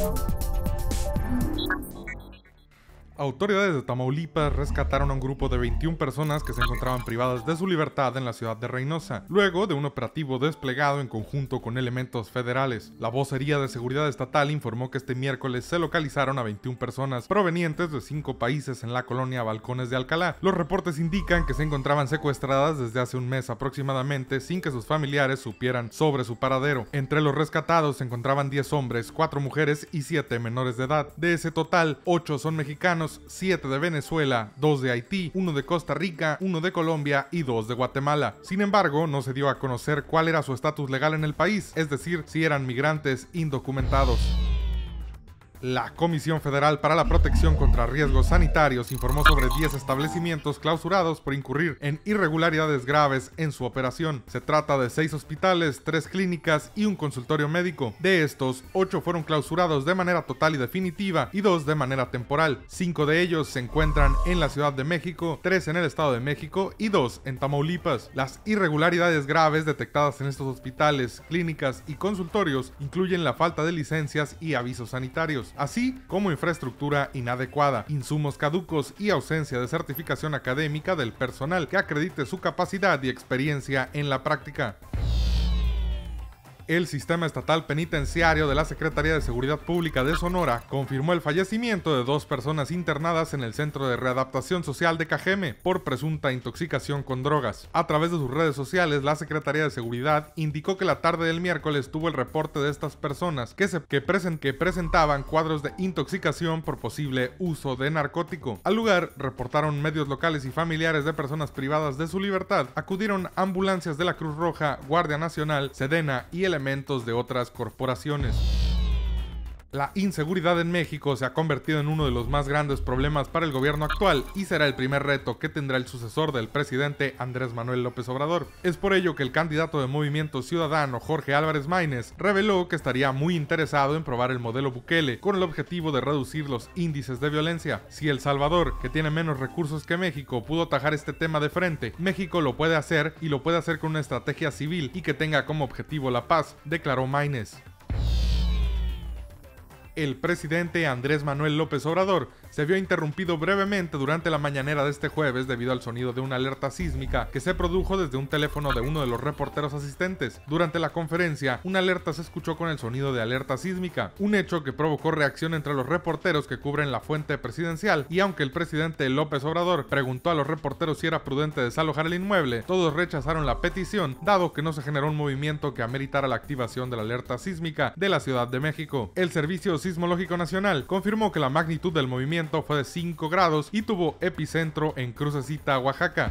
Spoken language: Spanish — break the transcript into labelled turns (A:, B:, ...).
A: Thank you. Autoridades de Tamaulipas rescataron a un grupo de 21 personas que se encontraban privadas de su libertad en la ciudad de Reynosa, luego de un operativo desplegado en conjunto con elementos federales. La vocería de seguridad estatal informó que este miércoles se localizaron a 21 personas provenientes de cinco países en la colonia Balcones de Alcalá. Los reportes indican que se encontraban secuestradas desde hace un mes aproximadamente sin que sus familiares supieran sobre su paradero. Entre los rescatados se encontraban 10 hombres, 4 mujeres y 7 menores de edad. De ese total, 8 son mexicanos 7 de Venezuela, 2 de Haití, 1 de Costa Rica, 1 de Colombia y 2 de Guatemala. Sin embargo, no se dio a conocer cuál era su estatus legal en el país, es decir, si eran migrantes indocumentados. La Comisión Federal para la Protección contra Riesgos Sanitarios informó sobre 10 establecimientos clausurados por incurrir en irregularidades graves en su operación. Se trata de 6 hospitales, 3 clínicas y un consultorio médico. De estos, 8 fueron clausurados de manera total y definitiva y 2 de manera temporal. 5 de ellos se encuentran en la Ciudad de México, 3 en el Estado de México y 2 en Tamaulipas. Las irregularidades graves detectadas en estos hospitales, clínicas y consultorios incluyen la falta de licencias y avisos sanitarios así como infraestructura inadecuada, insumos caducos y ausencia de certificación académica del personal que acredite su capacidad y experiencia en la práctica el Sistema Estatal Penitenciario de la Secretaría de Seguridad Pública de Sonora confirmó el fallecimiento de dos personas internadas en el Centro de Readaptación Social de Cajeme por presunta intoxicación con drogas. A través de sus redes sociales, la Secretaría de Seguridad indicó que la tarde del miércoles tuvo el reporte de estas personas que, que presentaban cuadros de intoxicación por posible uso de narcótico. Al lugar, reportaron medios locales y familiares de personas privadas de su libertad, acudieron ambulancias de la Cruz Roja, Guardia Nacional, Sedena y el de otras corporaciones. La inseguridad en México se ha convertido en uno de los más grandes problemas para el gobierno actual y será el primer reto que tendrá el sucesor del presidente Andrés Manuel López Obrador. Es por ello que el candidato de Movimiento Ciudadano Jorge Álvarez Maínez reveló que estaría muy interesado en probar el modelo Bukele con el objetivo de reducir los índices de violencia. Si El Salvador, que tiene menos recursos que México, pudo atajar este tema de frente, México lo puede hacer y lo puede hacer con una estrategia civil y que tenga como objetivo la paz, declaró Maínez el presidente Andrés Manuel López Obrador se vio interrumpido brevemente durante la mañanera de este jueves debido al sonido de una alerta sísmica que se produjo desde un teléfono de uno de los reporteros asistentes. Durante la conferencia, una alerta se escuchó con el sonido de alerta sísmica, un hecho que provocó reacción entre los reporteros que cubren la fuente presidencial y aunque el presidente López Obrador preguntó a los reporteros si era prudente desalojar el inmueble, todos rechazaron la petición dado que no se generó un movimiento que ameritara la activación de la alerta sísmica de la Ciudad de México. El servicio Sismológico Nacional confirmó que la magnitud del movimiento fue de 5 grados y tuvo epicentro en Crucecita, Oaxaca.